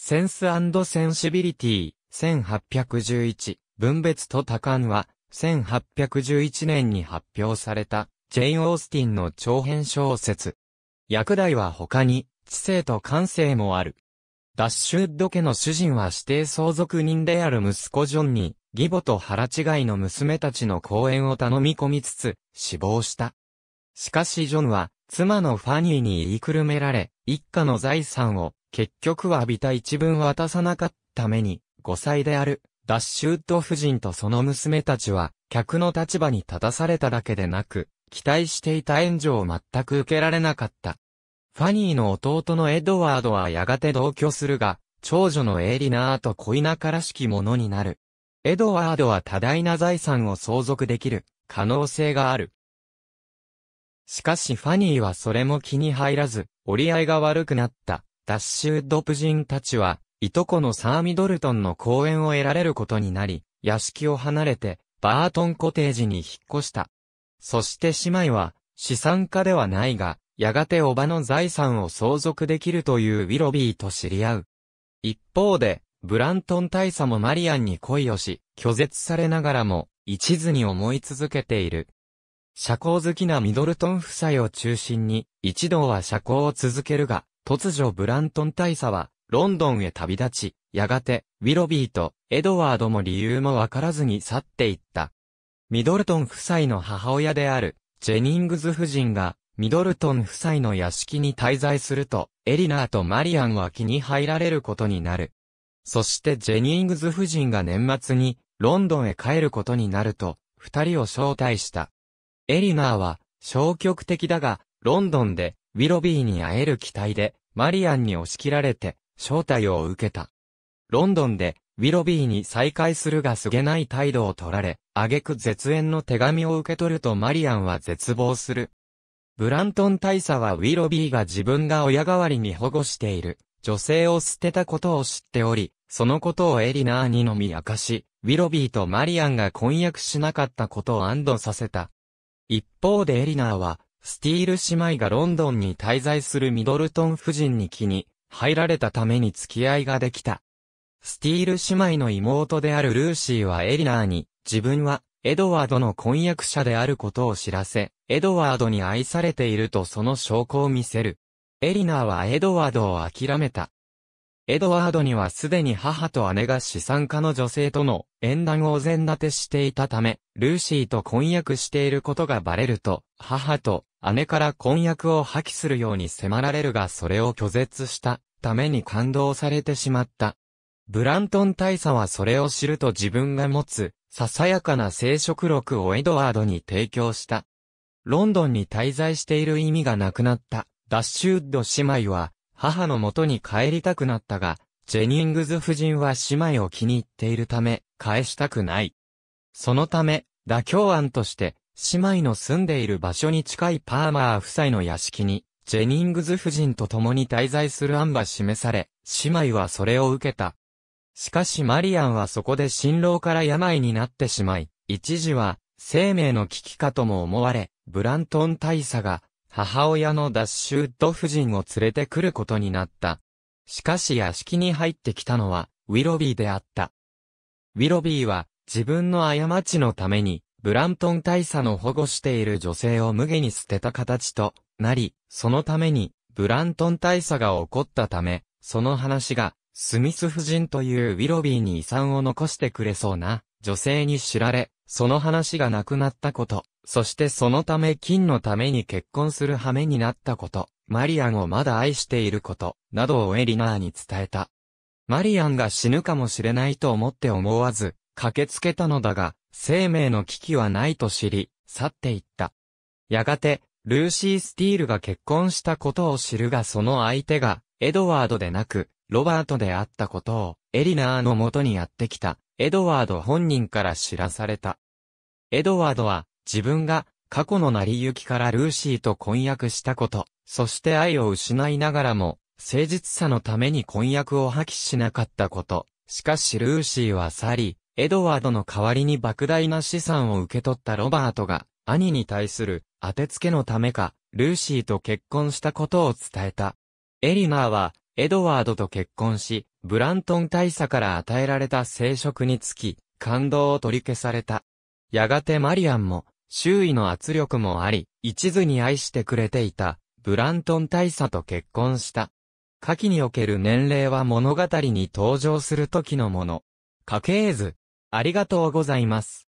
センスセンシビリティ、1811、分別と多感は、1811年に発表された、ジェイン・オースティンの長編小説。役題は他に、知性と感性もある。ダッシュウッド家の主人は指定相続人である息子ジョンに、義母と腹違いの娘たちの講演を頼み込みつつ、死亡した。しかしジョンは、妻のファニーに言いくるめられ、一家の財産を結局はびた一文渡さなかったために、5歳である、ダッシュウッド夫人とその娘たちは、客の立場に立たされただけでなく、期待していた援助を全く受けられなかった。ファニーの弟のエドワードはやがて同居するが、長女のエリナーと恋仲らしきものになる。エドワードは多大な財産を相続できる可能性がある。しかしファニーはそれも気に入らず、折り合いが悪くなった。ダッシュド州独人たちは、いとこのサーミドルトンの公園を得られることになり、屋敷を離れて、バートンコテージに引っ越した。そして姉妹は、資産家ではないが、やがておばの財産を相続できるというウィロビーと知り合う。一方で、ブラントン大佐もマリアンに恋をし、拒絶されながらも、一途に思い続けている。社交好きなミドルトン夫妻を中心に、一同は社交を続けるが、突如ブラントン大佐は、ロンドンへ旅立ち、やがて、ウィロビーと、エドワードも理由もわからずに去っていった。ミドルトン夫妻の母親である、ジェニングズ夫人が、ミドルトン夫妻の屋敷に滞在すると、エリナーとマリアンは気に入られることになる。そしてジェニングズ夫人が年末に、ロンドンへ帰ることになると、二人を招待した。エリナーは、消極的だが、ロンドンで、ウィロビーに会える期待で、マリアンに押し切られて、招待を受けた。ロンドンで、ウィロビーに再会するがすげない態度を取られ、挙句絶縁の手紙を受け取るとマリアンは絶望する。ブラントン大佐はウィロビーが自分が親代わりに保護している、女性を捨てたことを知っており、そのことをエリナーにのみ明かし、ウィロビーとマリアンが婚約しなかったことを安堵させた。一方でエリナーは、スティール姉妹がロンドンに滞在するミドルトン夫人に気に入られたために付き合いができた。スティール姉妹の妹であるルーシーはエリナーに、自分はエドワードの婚約者であることを知らせ、エドワードに愛されているとその証拠を見せる。エリナーはエドワードを諦めた。エドワードにはすでに母と姉が資産家の女性との縁談をお膳立てしていたため、ルーシーと婚約していることがバレると、母と姉から婚約を破棄するように迫られるがそれを拒絶したために感動されてしまった。ブラントン大佐はそれを知ると自分が持つ、ささやかな生殖録をエドワードに提供した。ロンドンに滞在している意味がなくなった、ダッシュウッド姉妹は、母の元に帰りたくなったが、ジェニングズ夫人は姉妹を気に入っているため、返したくない。そのため、妥協案として、姉妹の住んでいる場所に近いパーマー夫妻の屋敷に、ジェニングズ夫人と共に滞在する案が示され、姉妹はそれを受けた。しかしマリアンはそこで辛労から病になってしまい、一時は生命の危機かとも思われ、ブラントン大佐が母親のダッシュウッド夫人を連れてくることになった。しかし屋敷に入ってきたのは、ウィロビーであった。ウィロビーは、自分の過ちのために、ブラントン大佐の保護している女性を無下に捨てた形となり、そのために、ブラントン大佐が怒ったため、その話が、スミス夫人というウィロビーに遺産を残してくれそうな、女性に知られ、その話がなくなったこと、そしてそのため金のために結婚する羽目になったこと、マリアンをまだ愛していること、などをエリナーに伝えた。マリアンが死ぬかもしれないと思って思わず、駆けつけたのだが、生命の危機はないと知り、去っていった。やがて、ルーシー・スティールが結婚したことを知るがその相手が、エドワードでなく、ロバートであったことを、エリナーの元にやってきた、エドワード本人から知らされた。エドワードは、自分が過去の成り行きからルーシーと婚約したこと、そして愛を失いながらも、誠実さのために婚約を破棄しなかったこと。しかしルーシーは去り、エドワードの代わりに莫大な資産を受け取ったロバートが、兄に対する当てつけのためか、ルーシーと結婚したことを伝えた。エリナーは、エドワードと結婚し、ブラントン大佐から与えられた聖職につき、感動を取り消された。やがてマリアンも、周囲の圧力もあり、一途に愛してくれていた、ブラントン大佐と結婚した。下記における年齢は物語に登場する時のもの。家系図。ありがとうございます。